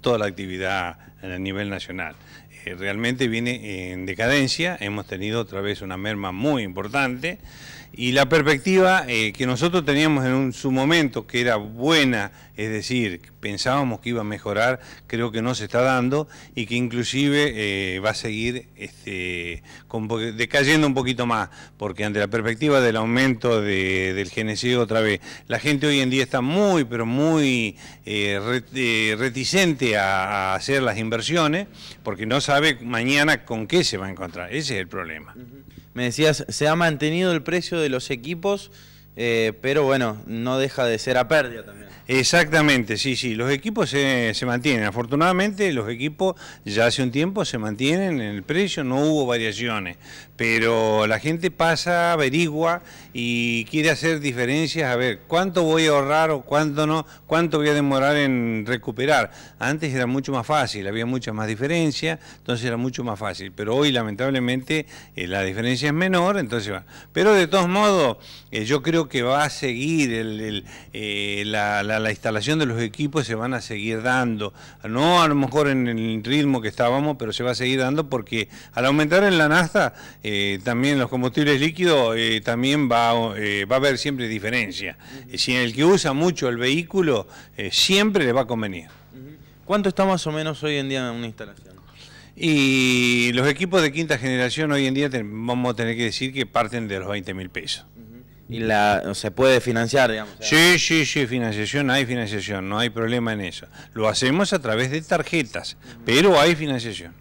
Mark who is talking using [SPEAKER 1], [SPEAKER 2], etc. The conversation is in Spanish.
[SPEAKER 1] toda la actividad a nivel nacional. Eh, realmente viene en decadencia, hemos tenido otra vez una merma muy importante y la perspectiva eh, que nosotros teníamos en su momento, que era buena, es decir, pensábamos que iba a mejorar, creo que no se está dando y que inclusive eh, va a seguir este, decayendo un poquito más, porque ante la perspectiva del aumento del gnc otra vez, la gente hoy en día está muy, pero muy reticente a, hacer las inversiones, porque no sabe sabe mañana con qué se va a encontrar. Ese es el problema. Me decías, se ha mantenido el precio de los equipos eh, pero bueno, no deja de ser a pérdida también. Exactamente, sí, sí, los equipos se, mantienen. Afortunadamente los equipos ya hace un tiempo se mantienen en el precio, no hubo variaciones, pero la gente pasa, averigua y quiere hacer diferencias, a ver, cuánto voy a ahorrar o cuánto no, cuánto voy a demorar en recuperar. Antes era mucho más fácil, había muchas más diferencia, entonces era mucho más fácil, pero hoy lamentablemente eh, la diferencia es menor, entonces va. Pero de todos modos, eh, yo creo que va a seguir eh, la, instalación de los equipos se van a seguir dando, no a lo mejor en el ritmo que estábamos, pero se va a seguir dando porque al aumentar en la nafta eh, también los combustibles líquidos eh, también va, va a haber siempre diferencia. Si el que usa mucho el vehículo siempre le va a convenir. ¿Cuánto está más o menos hoy en día en una instalación? Y los equipos de quinta generación hoy en día vamos a tener que decir que parten de los 20 mil pesos y la se puede financiar, digamos. Sí, sí, sí, financiación, hay financiación, no hay problema en eso. Lo hacemos a través de tarjetas, pero hay financiación.